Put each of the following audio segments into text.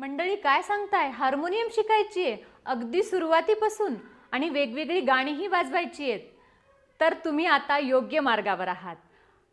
मंडळी काय सांगताय हार्मोनियम शिकायची आहे अगदी सुरुवातीपासून आणि वेगवेगळी गाणीही वाजवायची आहेत तर तुम्ही आता योग्य मार्गावर आहात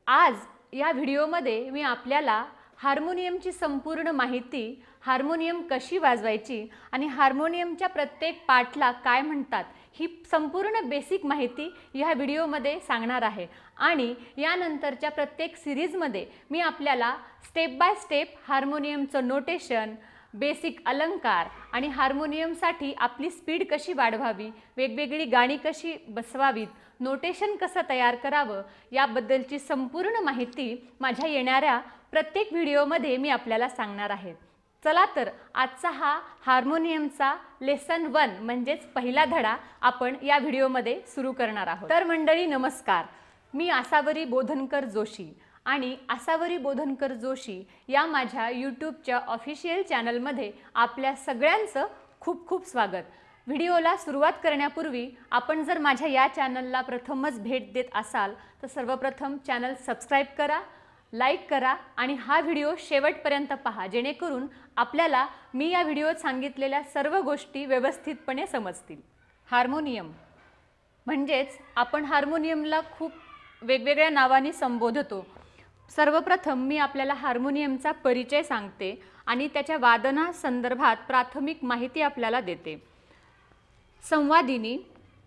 आज या व्हिडिओमध्ये मी आपल्याला हार्मोनियमची संपूर्ण माहिती हार्मोनियम कशी वाजवायची आणि हार्मोनियमच्या प्रत्येक पाठला काय म्हणतात ही संपूर्ण बेसिक माहिती ह्या व्हिडिओमध्ये सांगणार आहे आणि यानंतरच्या प्रत्येक सिरीजमध्ये मी आपल्याला स्टेप बाय स्टेप हार्मोनियमचं नोटेशन बेसिक अलंकार आणि हार्मोनियमसाठी आपली स्पीड कशी वाढवावी वेगवेगळी गाणी कशी बसवावीत नोटेशन कसं तयार करावं याबद्दलची संपूर्ण माहिती माझ्या येणाऱ्या प्रत्येक व्हिडिओमध्ये मी आपल्याला सांगणार आहे चला तर आजचा हा हार्मोनियमचा लेसन वन म्हणजेच पहिला धडा आपण या व्हिडिओमध्ये सुरू करणार आहोत तर मंडळी नमस्कार मी आसावरी बोधनकर जोशी आणि आसावरी बोधनकर जोशी या माझ्या यूट्यूबच्या ऑफिशियल चॅनलमध्ये आपल्या सगळ्यांचं खूप खूप स्वागत व्हिडिओला सुरुवात करण्यापूर्वी आपण जर माझ्या या चॅनलला प्रथमच भेट देत असाल तर सर्वप्रथम चॅनल सबस्क्राईब करा लाईक करा आणि हा व्हिडिओ शेवटपर्यंत पहा जेणेकरून आपल्याला मी या व्हिडिओत सांगितलेल्या सर्व गोष्टी व्यवस्थितपणे समजतील हार्मोनियम म्हणजेच आपण हार्मोनियमला खूप वेगवेगळ्या नावाने संबोधतो सर्वप्रथम मी आपल्याला हार्मोनियमचा परिचय सांगते आणि त्याच्या वादनासंदर्भात प्राथमिक माहिती आपल्याला देते संवादिनी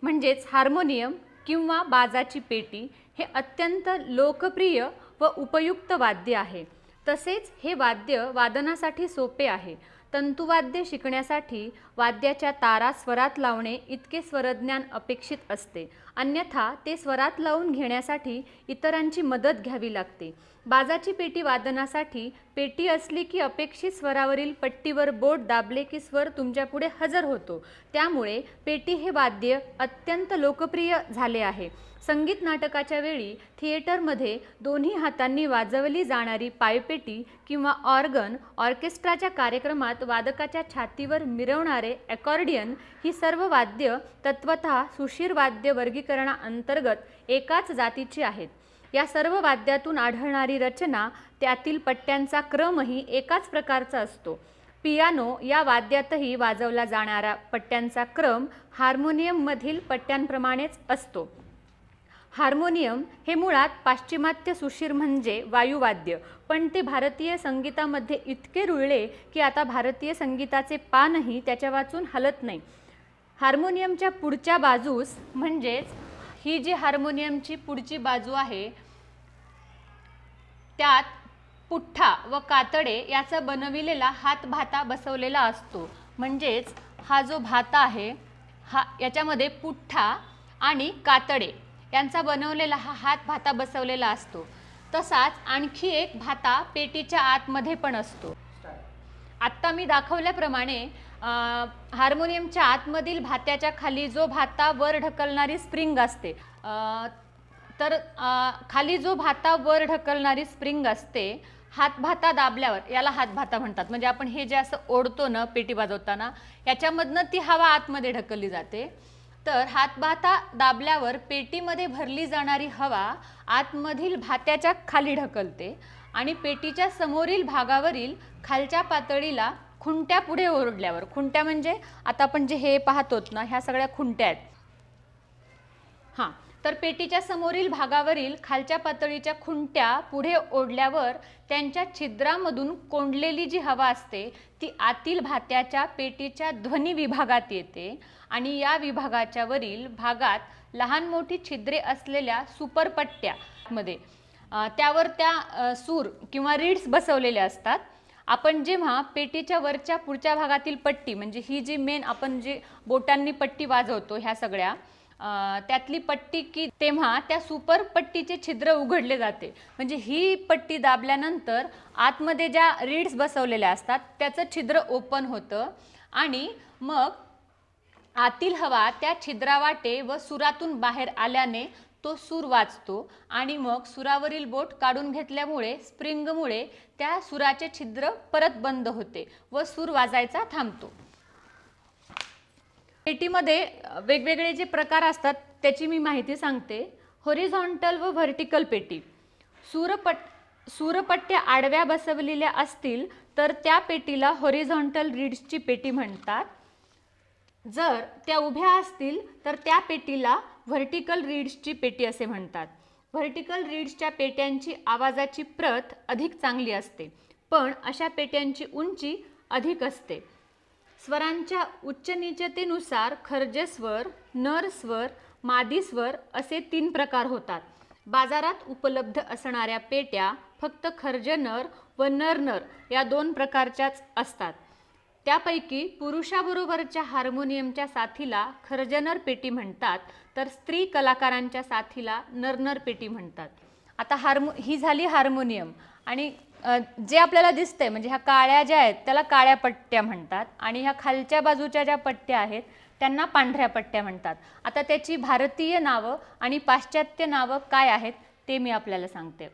म्हणजेच हार्मोनियम किंवा बाजाची पेटी हे अत्यंत लोकप्रिय व उपयुक्त वाद्य आहे तसेच हे वाद्य वादनासाठी सोपे आहे तंतुवाद्य शिकण्यासाठी वाद्याच्या तारा स्वरात लावणे इतके स्वरज्ञान अपेक्षित असते अन्यथा ते स्वरात लावून घेण्यासाठी इतरांची मदत घ्यावी लागते बाजाची पेटी वादनासाठी पेटी असली की अपेक्षित स्वरावरील पट्टीवर बोट दाबले की स्वर तुमच्यापुढे हजर होतो त्यामुळे पेटी हे वाद्य अत्यंत लोकप्रिय झाले आहे संगीत नाटकाच्या वेळी थिएटरमध्ये दोन्ही हातांनी वाजवली जाणारी पायपेटी किंवा ऑर्गन ऑर्केस्ट्राच्या कार्यक्रमात वादकाच्या छातीवर मिरवणारे अकॉर्डियन ही सर्व वाद्य तत्वत सुशीर वाद्य वर्गी वर्गीकरणाअंतर्गत एकाच जातीची आहेत या सर्व वाद्यातून आढळणारी रचना त्यातील पट्ट्यांचा क्रमही एकाच प्रकारचा असतो पियानो या वाद्यातही वाजवला जाणारा पट्ट्यांचा क्रम हार्मोनियममधील पट्ट्यांप्रमाणेच असतो हार्मोनियम हे मुळात पाश्चिमात्य सुशीर म्हणजे वायुवाद्य पण ते भारतीय संगीतामध्ये इतके रुळले की आता भारतीय संगीताचे पानही त्याच्या वाचून हलत नाही हार्मोनियमच्या पुढच्या बाजूस म्हणजेच ही जी हार्मोनियमची पुढची बाजू आहे त्यात पुठ्ठा व कातडे याचा बनविलेला हात भाता बसवलेला असतो म्हणजेच हा जो भाता आहे हा याच्यामध्ये पुठ्ठा आणि कातडे यांचा बनवलेला हा हात भाता बसवलेला असतो तसाच आणखी एक भाता पेटीच्या आतमध्ये पण असतो आत्ता मी दाखवल्याप्रमाणे हार्मोनियमच्या आतमधील भात्याच्या खाली जो भाता वर ढकलणारी स्प्रिंग असते तर खाली जो भाता वर ढकलणारी स्प्रिंग असते हातभाता दाबल्यावर याला हातभाता म्हणतात म्हणजे आपण हे जे असं ओढतो ना पेटी वाजवताना याच्यामधनं ती हवा आतमध्ये ढकलली जाते तर हातभाता दाबल्यावर पेटीमध्ये भरली जाणारी हवा आतमधील भात्याच्या खाली ढकलते आणि पेटीच्या समोरील भागावरील खालच्या पातळीला खुंट्या पुढे ओरडल्यावर खुंट्या म्हणजे आता आपण जे हे पाहतोत ना ह्या सगळ्या खुंट्या आहेत हां तर पेटीच्या समोरील भागावरील खालच्या पातळीच्या खुंट्या पुढे ओढल्यावर त्यांच्या छिद्रामधून कोंडलेली जी हवा असते ती आतील भात्याच्या पेटीच्या ध्वनी विभागात येते आणि या विभागाच्या वरील भागात लहान मोठी छिद्रे असलेल्या सुपरपट्ट्यामध्ये त्यावर त्या सूर किंवा रीड्स बसवलेल्या असतात आपण जेव्हा पेटीच्या वरच्या पुढच्या भागातील पट्टी म्हणजे ही जी मेन आपण जे बोटांनी पट्टी वाजवतो ह्या सगळ्या त्यातली पट्टी की तेव्हा त्या सुपर पट्टीचे छिद्र उघडले जाते म्हणजे ही पट्टी दाबल्यानंतर आतमध्ये ज्या रीड्स बसवलेल्या असतात त्याचं छिद्र ओपन होतं आणि मग आतील हवा त्या छिद्रावाटे व सुरातून बाहेर आल्याने तो सूर वाचतो आणि मग सुरावरील बोट काढून घेतल्यामुळे स्प्रिंगमुळे त्या सुराचे छिद्र परत बंद होते व सूर वाजायचा थांबतो पेटीमध्ये वेगवेगळे जे प्रकार असतात त्याची मी माहिती सांगते होरिझॉन्टल व व्हर्टिकल पेटी सूरपट सूरपट्ट्या आडव्या बसवलेल्या असतील तर त्या पेटीला होरिझॉन्टल रीड्सची पेटी म्हणतात जर त्या उभ्या असतील तर त्या पेटीला व्हर्टिकल रीड्सची पेटी असे म्हणतात व्हर्टिकल रीड्सच्या पेट्यांची आवाजाची प्रत अधिक चांगली असते पण अशा पेट्यांची उंची अधिक असते स्वरांच्या उच्च निचतेनुसार खर्जस्वर नरस्वर मादीस्वर असे तीन प्रकार होतात बाजारात उपलब्ध असणाऱ्या पेट्या फक्त खर्जनर व नरनर या दोन प्रकारच्याच असतात त्यापैकी पुरुषाबरोबरच्या हार्मोनियमच्या साथीला खर्जनर पेटी म्हणतात तर स्त्री कलाकारांच्या साथीला नरनर पेटी म्हणतात आता हार्मो ही झाली हार्मोनियम आणि जे आपल्याला दिसतंय म्हणजे ह्या काळ्या ज्या आहेत त्याला काळ्या पट्ट्या म्हणतात आणि ह्या खालच्या बाजूच्या ज्या पट्ट्या आहेत त्यांना पांढऱ्या पट्ट्या म्हणतात आता त्याची भारतीय नावं आणि पाश्चात्य नावं काय आहेत ते मी आपल्याला सांगते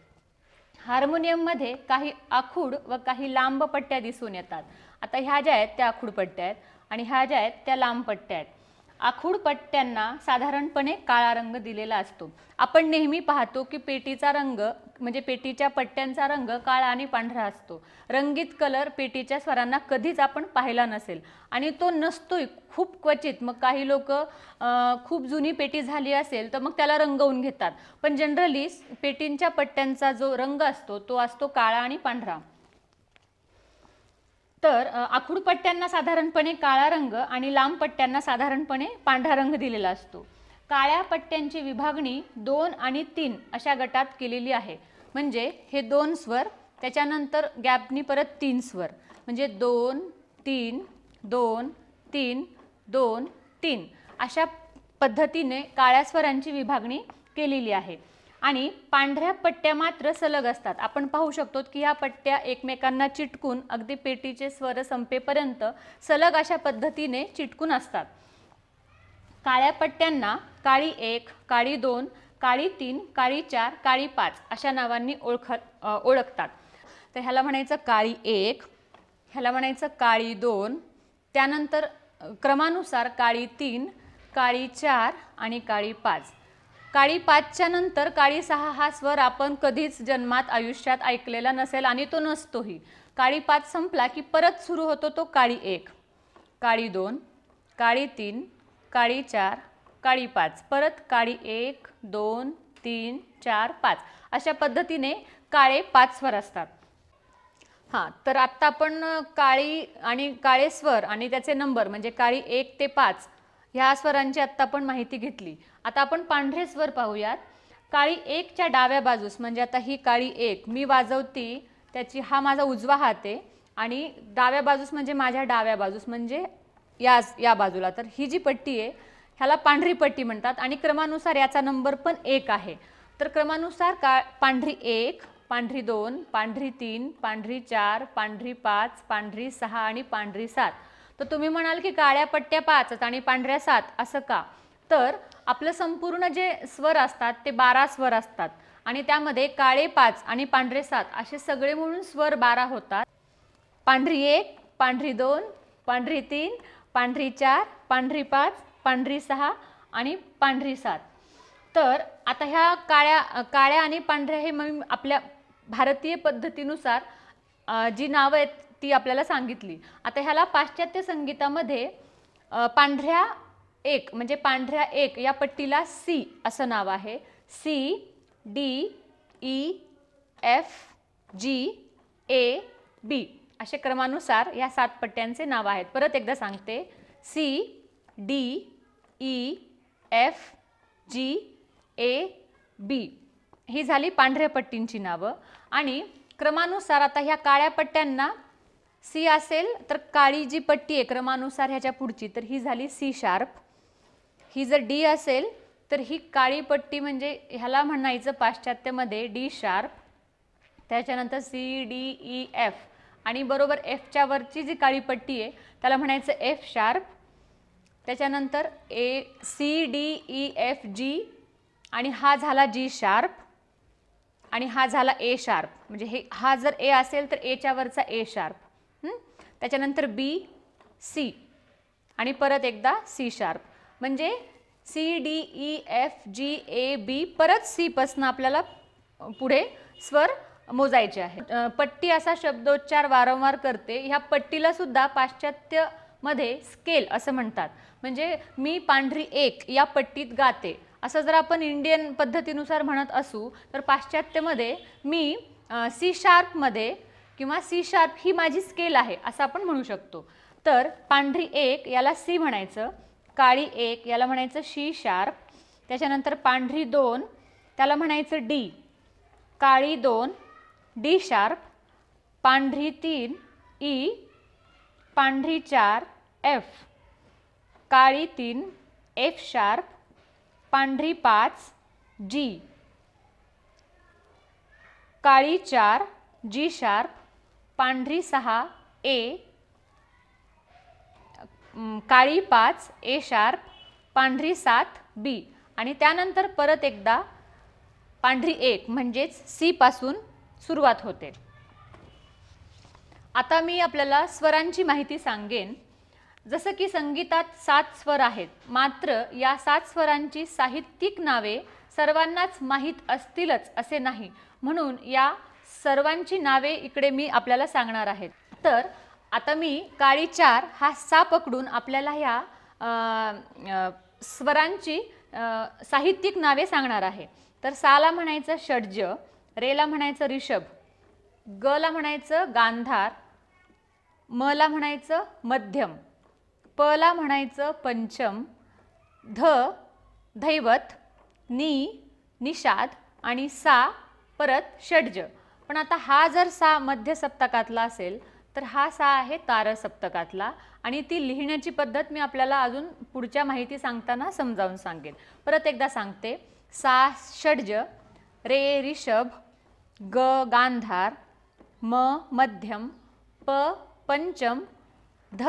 हार्मोनियममध्ये काही आखूड व काही लांब पट्ट्या दिसून येतात आता ह्या ज्या आहेत त्या आखूड पट्ट्या आहेत आणि ह्या ज्या आहेत त्या लांब पट्ट्या आहेत आखूड पट्ट्यांना साधारणपणे काळा रंग दिलेला असतो आपण नेहमी पाहतो की पेटीचा रंग म्हणजे पेटीच्या पट्ट्यांचा रंग काळा आणि पांढरा असतो रंगीत कलर पेटीच्या स्वरांना कधीच आपण पाहिला नसेल आणि तो नसतोय खूप क्वचित मग काही लोक खूप जुनी पेटी झाली असेल तर मग त्याला रंगवून घेतात पण जनरली पेटींच्या पट्ट्यांचा जो रंग असतो तो असतो काळा आणि पांढरा तर आखूड पट्ट्यांना साधारणपणे काळा रंग आणि लांब पट्ट्यांना साधारणपणे पांढरा रंग दिलेला असतो काळ्या पट्ट्यांची विभागणी दोन आणि तीन अशा गटात केलेली आहे म्हणजे हे दोन स्वर त्याच्यानंतर गॅपनी परत तीन स्वर म्हणजे दोन तीन दोन तीन दोन तीन अशा पद्धतीने काळ्या स्वरांची विभागणी केलेली आहे आणि पांढऱ्या पट्ट्या मात्र सलग असतात आपण पाहू शकतो की ह्या पट्ट्या एकमेकांना चिटकून अगदी पेटीचे स्वर संपेपर्यंत सलग अशा पद्धतीने चिटकून असतात काळ्या पट्ट्यांना काळी एक काळी दोन काळी तीन काळी चार काळी पाच अशा नावांनी ओळख ओळखतात तर ह्याला म्हणायचं काळी एक ह्याला म्हणायचं काळी दोन त्यानंतर क्रमानुसार काळी तीन काळी चार आणि काळी पाच काळी पाचच्या नंतर काळी सहा हा स्वर आपण कधीच जन्मात आयुष्यात ऐकलेला नसेल आणि तो नसतोही काळी पाच संपला की परत सुरू होतो तो काळी एक काळी दोन काळी तीन काळी चार काळी पाच परत काळी एक दोन तीन चार पाच अशा पद्धतीने काळे पाच स्वर असतात हां तर आत्ता आपण काळी आणि काळे स्वर आणि त्याचे नंबर म्हणजे काळी एक ते पाच ह्या स्वरांची आत्ता आपण माहिती घेतली आता आपण पांढरे स्वर पाहूयात काळी एकच्या डाव्या बाजूस म्हणजे आता ही काळी एक मी वाजवती त्याची हा माझा उजवा हात आहे आणि डाव्या बाजूस म्हणजे माझ्या डाव्या बाजूस म्हणजे या या बाजूला तर ही जी पट्टी आहे ह्याला पांढरी पट्टी म्हणतात आणि क्रमानुसार याचा नंबर पण एक आहे तर क्रमानुसार का पांढरी एक पांढरी दोन पांढरी तीन पांढरी चार पांढरी पाच पांढरी सहा आणि पांढरी सात तर तुम्ही म्हणाल की काळ्या पट्ट्या पाच आणि पांढऱ्या सात असं का तर आपलं संपूर्ण जे स्वर असतात ते बारा स्वर असतात आणि त्यामध्ये काळे पाच आणि पांढरे सात असे सगळे म्हणून स्वर बारा होतात पांढरी एक पांढरी दोन पांढरी तीन पांढरी चार पांढरी पाच पांढरी सहा आणि पांढरी सात तर आता ह्या काळ्या काळ्या आणि पांढऱ्या हे मग आपल्या भारतीय पद्धतीनुसार जी नावं आहेत ती आपल्याला सांगितली आता ह्याला पाश्चात्य संगीतामध्ये पांढऱ्या एक म्हणजे पांढऱ्या एक या पट्टीला सी असं नाव आहे C D E F G A B असे क्रमानुसार या सात पट्ट्यांचे नाव आहेत परत एकदा सांगते C D E F G A B ही झाली पांढऱ्या पट्टींची नावं आणि क्रमानुसार आता ह्या काळ्या पट्ट्यांना सी असेल तर काळी जी पट्टी आहे क्रमानुसार ह्याच्या पुढची तर ही झाली सी शार्प ही जर डी असेल तर ही काळी पट्टी म्हणजे ह्याला म्हणायचं पाश्चात्यमध्ये डी शार्प त्याच्यानंतर सी डी ई एफ आणि बरोबर एफच्या वरची जी काळी पट्टी आहे त्याला म्हणायचं एफ शार्प त्याच्यानंतर A C D E F G आणि हा झाला जी शार्प आणि हा झाला ए शार्प म्हणजे हे हा जर ए असेल तर एच्यावरचा ए शार्प त्याच्यानंतर बी सी आणि परत एकदा सी शार्प म्हणजे C D E F G A B परत सीपासनं आपल्याला पुढे स्वर मोजायचे आहे पट्टी असा शब्दोच्चार वारंवार करते ह्या पट्टीला सुद्धा पाश्चात्य मध्ये स्केल असं म्हणतात म्हणजे मी पांढरी एक या पट्टीत गाते असं जर आपण इंडियन पद्धतीनुसार म्हणत असू तर पाश्चात्यमध्ये मी सी शार्पमध्ये किंवा सी शार्प ही माझी स्केल आहे असं आपण म्हणू शकतो तर पांढरी एक याला सी म्हणायचं काळी एक याला म्हणायचं शी शार्प त्याच्यानंतर पांढरी दोन त्याला म्हणायचं डी काळी दोन डी शार्प पांढरी तीन ई e. पांढरी चार एफ काळी तीन एफ शार्प पांढरी पाच जी काळी चार जी शार्प पांढरी सहा ए काळी पाच ए शार्प पांढरी सात बी आणि त्यानंतर परत एकदा पांढरी एक म्हणजेच सीपासून सुरुवात होते आता मी आपल्याला स्वरांची माहिती सांगेन जसं की संगीतात सात स्वर आहेत मात्र या सात स्वरांची साहित्यिक नावे सर्वांनाच माहीत असतीलच असे नाही म्हणून या सर्वांची नावे इकडे मी आपल्याला सांगणार आहेत तर आता मी काळी चार हा सा पकडून आपल्याला ह्या स्वरांची साहित्यिक नावे सांगणार आहे तर साला म्हणायचं षड्ज रेला म्हणायचं रिषभ ला म्हणायचं गांधार मला म्हणायचं मध्यम पला म्हणायचं पंचम ध धैवत नी निषाद आणि सा परत षड्ज पण आता हा जर सा मध्य सप्तकातला असेल तर हा सा आहे तार सप्तकातला आणि ती लिहिण्याची पद्धत मी आपल्याला अजून पुढच्या माहिती सांगताना समजावून सांगेन परत एकदा सांगते सा षड्ज रे रिषभ ग गांधार म मध्यम प पंचम ध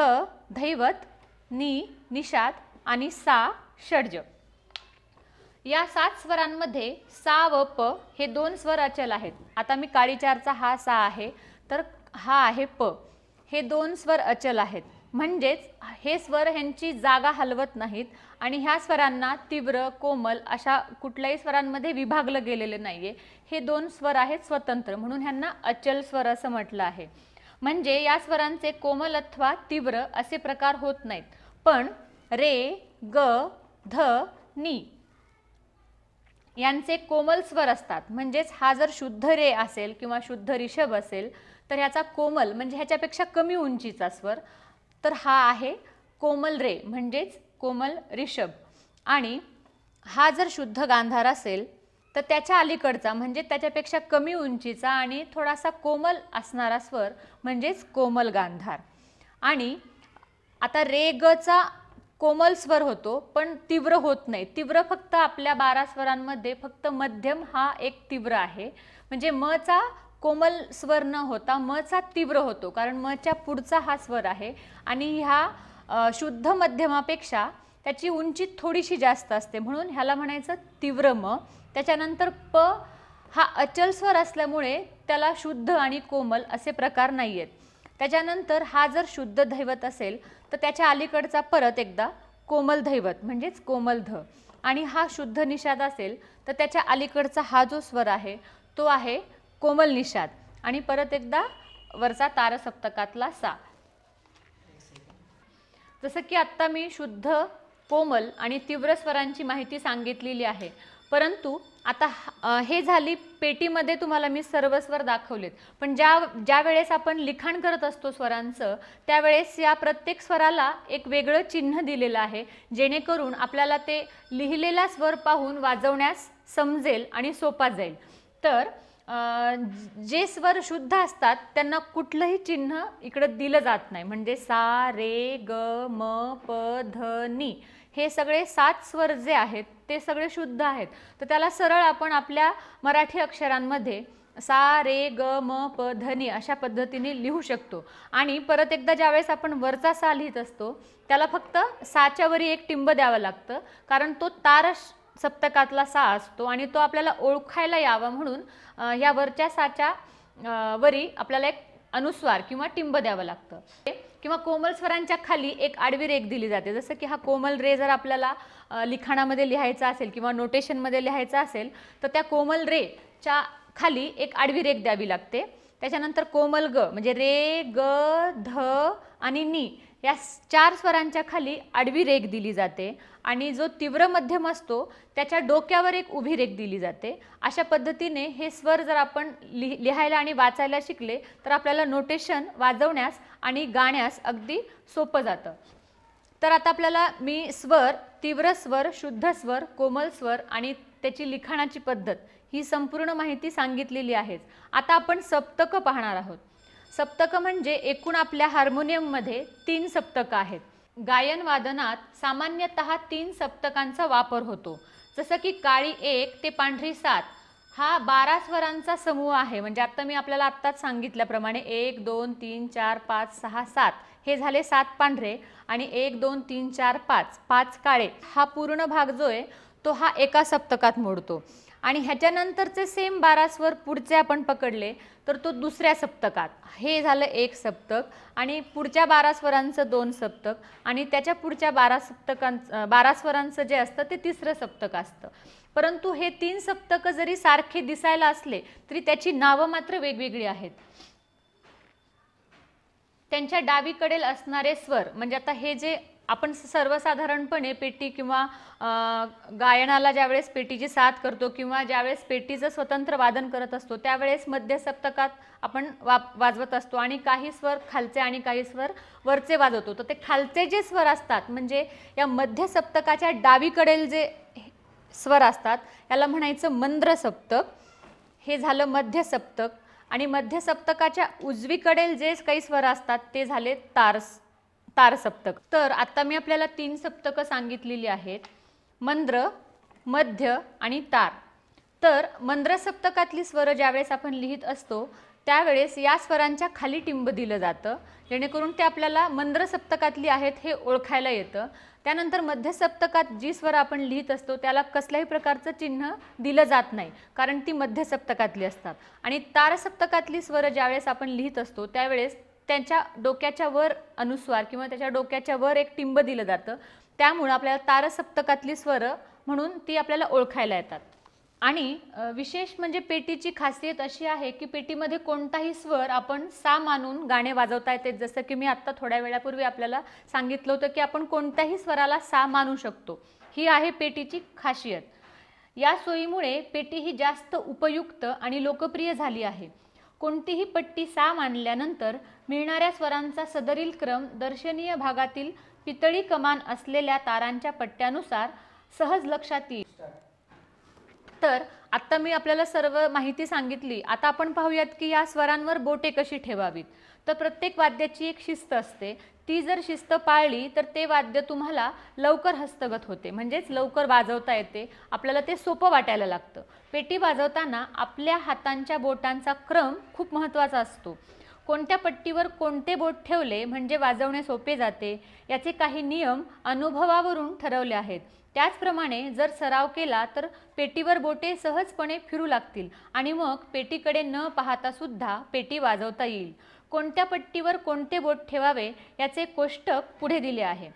धैवत नि निषाद आणि सा षडज या सात स्वरांमध्ये सा व प हे दोन स्वर अचल आहेत आता मी काळीचारचा हा सा आहे तर हा आहे प हे दोन स्वर अचल आहेत म्हणजेच हे स्वर ह्यांची जागा हलवत नाहीत आणि ह्या स्वरांना तीव्र कोमल अशा कुठल्याही स्वरांमध्ये विभागलं गेलेलं नाही आहे हे दोन स्वर आहेत स्वतंत्र म्हणून ह्यांना अचल स्वर असं म्हटलं आहे म्हणजे या स्वरांचे कोमल अथवा तीव्र असे प्रकार होत नाहीत पण रे ग ध नी यांचे कोमल स्वर असतात म्हणजेच हा जर शुद्ध रे असेल किंवा शुद्ध रिषभ असेल तर ह्याचा कोमल म्हणजे ह्याच्यापेक्षा कमी उंचीचा स्वर तर हा आहे कोमल रे म्हणजेच कोमल रिषभ आणि हा जर शुद्ध गांधार असेल तर त्याच्या अलीकडचा म्हणजे त्याच्यापेक्षा कमी उंचीचा आणि थोडासा कोमल असणारा स्वर म्हणजेच कोमल गांधार आणि आता रेगचा कोमल स्वर होतो पण तीव्र होत नाही तीव्र फक्त आपल्या बारा स्वरांमध्ये फक्त मध्यम हा एक तीव्र आहे म्हणजे मचा कोमल स्वर न होता मचा तीव्र होतो कारण मच्या पुढचा हा स्वर आहे आणि ह्या शुद्ध मध्यमापेक्षा त्याची उंची थोडीशी जास्त असते म्हणून ह्याला म्हणायचं तीव्र म त्याच्यानंतर प हा अचल स्वर असल्यामुळे त्याला शुद्ध आणि कोमल असे प्रकार नाही आहेत त्याच्यानंतर हा जर शुद्ध दैवत असेल तर त्याच्या अलीकडचा परत एकदा कोमल दैवत म्हणजेच ध आणि हा शुद्ध निषाद असेल तर त्याच्या अलीकडचा हा जो स्वर आहे तो आहे कोमल निषाद आणि परत एकदा वरचा तारसप्तकातला सा जसं की आत्ता मी शुद्ध कोमल आणि तीव्र स्वरांची माहिती सांगितलेली आहे परंतु आता हे झाली पेटीमध्ये तुम्हाला मी सर्व स्वर दाखवलेत पण ज्या ज्या वेळेस आपण लिखाण करत असतो स्वरांचं त्यावेळेस या प्रत्येक स्वराला एक वेगळं चिन्ह दिलेलं आहे जेणेकरून आपल्याला ते लिहिलेला स्वर पाहून वाजवण्यास समजेल आणि सोपा जाईल तर जे स्वर शुद्ध असतात त्यांना कुठलंही चिन्ह इकडं दिलं जात नाही म्हणजे सा रे ग म प ध नी हे सगळे सात स्वर जे आहेत ते सगळे शुद्ध आहेत तर त्याला सरळ आपण आपल्या मराठी अक्षरांमध्ये सा रे ग म प धनी अशा पद्धतीने लिहू शकतो आणि परत एकदा ज्यावेळेस आपण वरचा सा लिहित असतो त्याला फक्त साच्यावरी एक टिंब द्यावं लागतं कारण तो तारश सप्तकातला सा असतो आणि तो आपल्याला ओळखायला यावा म्हणून ह्या वरच्या साच्या वरी आपल्याला एक अनुस्वार किंवा टिंब द्यावं लागतं किंवा कोमल स्वरांच्या खाली एक आडवी रेख दिली जाते जसं की हा कोमल रे जर आपल्याला लिखाणामध्ये लिहायचा असेल किंवा नोटेशनमध्ये लिहायचा असेल तर त्या कोमल रेच्या खाली एक आडवी रेख द्यावी लागते त्याच्यानंतर कोमल ग म्हणजे रे ग ध आणि नी या चार स्वरांच्या खाली आडवी रेख दिली जाते आणि जो तीव्र मध्यम असतो त्याच्या डोक्यावर एक उभी रेख दिली जाते अशा पद्धतीने हे स्वर जर आपण लिह लिहायला आणि वाचायला शिकले तर आपल्याला नोटेशन वाजवण्यास आणि गाण्यास अगदी सोपं जातं तर आता आपल्याला मी स्वर तीव्र स्वर शुद्ध स्वर कोमल स्वर आणि त्याची लिखाणाची पद्धत ही संपूर्ण माहिती सांगितलेली आहेच आता आपण सप्तकं पाहणार आहोत सप्तक म्हणजे एकूण आपल्या हार्मोनियममध्ये तीन सप्तक आहेत गायन वादनात सामान्यत तीन सप्तकांचा वापर होतो जसं की काळी एक ते पांढरी सात हा बारा स्वरांचा समूह आहे म्हणजे आत्ता मी आपल्याला आत्ताच सांगितल्याप्रमाणे एक दोन तीन चार पाच सहा सात हे झाले सात पांढरे आणि एक दोन तीन चार पाच पाच काळे हा पूर्ण भाग जो आहे तो हा एका सप्तकात मोडतो आणि ह्याच्यानंतरचे सेम बारा स्वर पुढचे आपण पकडले तर तो दुसऱ्या सप्तकात हे झालं एक सप्तक आणि पुढच्या बारा स्वरांचं दोन सप्तक आणि त्याच्या पुढच्या बारा सप्तकांचं बारा स्वरांचं जे असतं ते तिसरं सप्तक असतं परंतु हे तीन सप्तकं जरी सारखे दिसायला असले तरी त्याची नावं मात्र वेगवेगळी आहेत त्यांच्या डावीकडील असणारे स्वर म्हणजे आता हे जे आपण सर्वसाधारणपणे पेटी किंवा गायनाला ज्यावेळेस पेटीची साथ करतो किंवा ज्यावेळेस पेटीचं स्वतंत्र वादन करत असतो त्यावेळेस मध्य सप्तकात आपण वाप वाजवत असतो आणि काही स्वर खालचे आणि काही स्वर वरचे वाजवतो तर ते खालचे जे स्वर असतात म्हणजे या मध्य सप्तकाच्या डावीकडील जे स्वर असतात याला म्हणायचं मंद्र सप्तक हे झालं मध्य सप्तक आणि मध्य सप्तकाच्या उजवीकडील जे काही स्वर असतात ते झाले तारस तार सप्तक तर आत्ता मी आपल्याला तीन सप्तकं सांगितलेली आहेत मंद्र मध्य आणि तार तर मंद्र सप्तकातली स्वर ज्यावेळेस आपण लिहित असतो त्यावेळेस या स्वरांच्या खाली टिंब दिलं जातं जेणेकरून ते आपल्याला मंद्र सप्तकातली आहेत हे ओळखायला येतं त्यानंतर मध्य सप्तकात जी स्वर आपण लिहित असतो त्याला कसल्याही प्रकारचं चिन्ह दिलं जात नाही कारण ती मध्य सप्तकातली असतात आणि तार सप्तकातली स्वर ज्यावेळेस आपण लिहित असतो त्यावेळेस त्यांच्या डोक्याच्या वर अनुस्वार किंवा त्याच्या डोक्याच्या वर एक टिंब दिलं जातं त्यामुळं आपल्याला तारसप्तकातली स्वरं म्हणून ती आपल्याला ओळखायला येतात आणि विशेष म्हणजे पेटीची खासियत अशी आहे की पेटीमध्ये कोणताही स्वर आपण सा मानून गाणे वाजवता येते जसं की मी आत्ता थोड्या वेळापूर्वी आपल्याला सांगितलं होतं की आपण कोणत्याही स्वराला सा मानू शकतो ही आहे पेटीची खासियत या सोयीमुळे पेटी ही जास्त उपयुक्त आणि लोकप्रिय झाली आहे कोणतीही पट्टी सा मानल्यानंतर मिळणाऱ्या स्वरांचा सदरील क्रम दर्शनीय भागातील पितळी कमान असलेल्या तारांच्या पट्ट्यानुसार सहज लक्षात येईल तर आता मी आपल्याला सर्व माहिती सांगितली आता आपण पाहूयात की या स्वरांवर बोटे कशी ठेवावीत तर प्रत्येक वाद्याची एक शिस्त असते ती जर शिस्त पाळली तर ते वाद्य तुम्हाला लवकर हस्तगत होते म्हणजेच लवकर वाजवता येते आपल्याला ते सोपं वाटायला लागतं पेटी वाजवताना आपल्या हातांच्या बोटांचा क्रम खूप महत्त्वाचा असतो कोणत्या पट्टीवर कोणते बोट ठेवले म्हणजे वाजवणे सोपे जाते याचे काही नियम अनुभवावरून ठरवले आहेत त्याचप्रमाणे जर सराव केला तर पेटीवर बोटे सहजपणे फिरू लागतील आणि मग पेटीकडे न पाहता सुद्धा पेटी वाजवता येईल कोणत्या पट्टीवर कोणते बोट ठेवावे याचे कोष्टक पुढे दिले आहे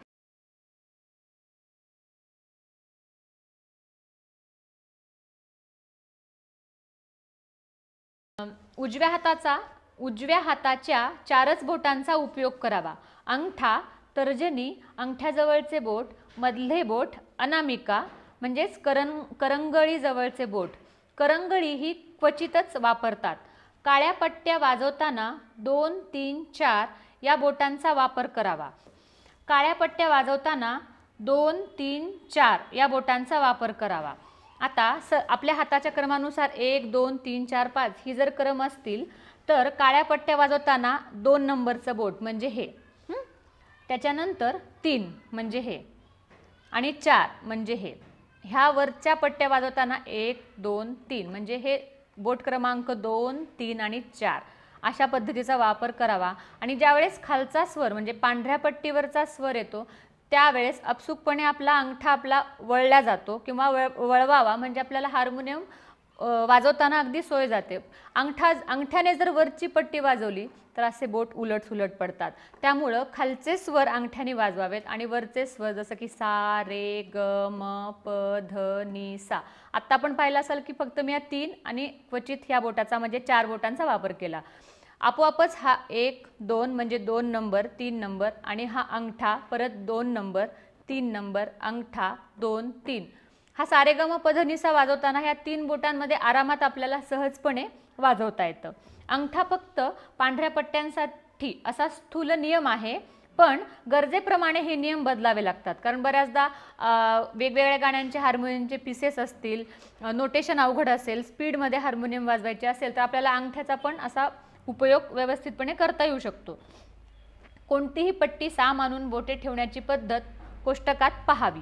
उजव्या हाताचा उजव्या हाताच्या चारच बोटांचा उपयोग करावा अंगठा तर्जनी अंगठ्याजवळचे बोट मधले बोट अनामिका म्हणजेच करंग करंगळीजवळचे बोट करंगळी ही क्वचितच वापरतात काळ्या पट्ट्या वाजवताना दोन तीन चार या बोटांचा वापर करावा काळ्या पट्ट्या वाजवताना दोन तीन चार या बोटांचा वापर करावा आता स आपल्या हाताच्या क्रमानुसार एक दोन तीन चार पाच ही जर क्रम असतील तर काळ्या पट्ट्या वाजवताना दोन नंबरचं बोट म्हणजे हे त्याच्यानंतर तीन म्हणजे हे आणि चार म्हणजे हे ह्या वरच्या पट्ट्या वाजवताना एक दोन तीन म्हणजे हे बोट क्रमांक दोन तीन आणि चार अशा पद्धतीचा वापर करावा आणि ज्यावेळेस खालचा स्वर म्हणजे पांढऱ्या पट्टीवरचा स्वर येतो त्यावेळेस अपसुकपणे आपला अंगठा आपला वळला जातो किंवा वळ वळवावा म्हणजे आपल्याला हार्मोनियम वाजवताना अगदी सोय जाते अंगठा अंगठ्याने जर वरची पट्टी वाजवली तर असे बोट उलट सुलट पडतात त्यामुळं खालचे स्वर अंगठ्याने वाजवावेत आणि वरचे स्वर जसं की सा रे ग म प ध नि सा आत्ता आपण पाहिलं असाल की फक्त मी या तीन आणि क्वचित ह्या बोटाचा म्हणजे चार बोटांचा वापर केला आपोआपच हा एक दोन म्हणजे दोन नंबर तीन नंबर आणि हा अंगठा परत दोन नंबर तीन नंबर अंगठा दोन तीन हा सारेगम पधनीसा वाजवताना ह्या तीन बोटांमध्ये आरामात आपल्याला सहजपणे वाजवता येतं अंगठा फक्त पांढऱ्या पट्ट्यांसाठी असा स्थूल नियम आहे पण गरजेप्रमाणे हे नियम बदलावे लागतात कारण बऱ्याचदा वेगवेगळ्या गाण्यांचे हार्मोनियमचे पीसेस असतील नोटेशन अवघड असेल स्पीडमध्ये हार्मोनियम वाजवायचे असेल तर आपल्याला अंगठ्याचा पण असा उपयोग व्यवस्थितपणे करता येऊ शकतो कोणतीही पट्टी सा मानून बोटे ठेवण्याची पद्धत कोष्टकात पहावी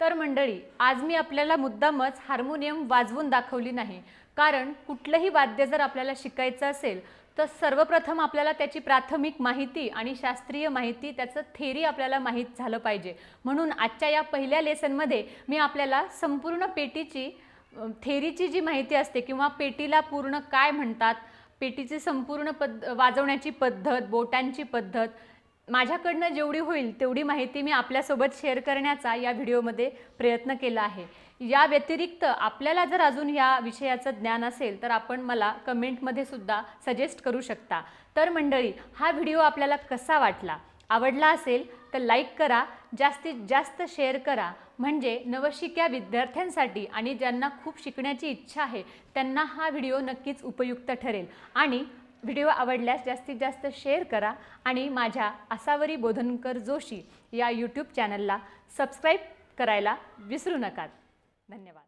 तर मंडळी आज मी आपल्याला मुद्दामच हार्मोनियम वाजवून दाखवली नाही कारण कुठलंही वाद्य जर आपल्याला शिकायचं असेल तर सर्वप्रथम आपल्याला त्याची प्राथमिक माहिती आणि शास्त्रीय माहिती त्याचं थेरी आपल्याला माहीत झालं पाहिजे म्हणून आजच्या या पहिल्या लेसनमध्ये मी आपल्याला संपूर्ण पेटीची थेरीची जी माहिती असते किंवा पेटीला पूर्ण काय म्हणतात पेटीची संपूर्ण पद्ध वाजवण्याची पद्धत बोटांची पद्धत माझ्याकडनं जेवढी होईल तेवढी माहिती मी आपल्यासोबत शेअर करण्याचा या व्हिडिओमध्ये प्रयत्न केला आहे या व्यतिरिक्त आपल्याला जर अजून या विषयाचं ज्ञान असेल तर आपण मला कमेंटमध्ये सुद्धा सजेस्ट करू शकता तर मंडळी हा व्हिडिओ आपल्याला कसा वाटला आवडला असेल तर लाईक करा जास्तीत जास्त शेअर करा म्हणजे नवशिक्या विद्यार्थ्यांसाठी आणि ज्यांना खूप शिकण्याची इच्छा आहे त्यांना हा व्हिडिओ नक्कीच उपयुक्त ठरेल आणि व्हिडिओ आवडल्यास जास्तीत जास्त शेअर करा आणि माझ्या आसावरी बोधनकर जोशी या यूट्यूब चॅनलला सबस्क्राईब करायला विसरू नका धन्यवाद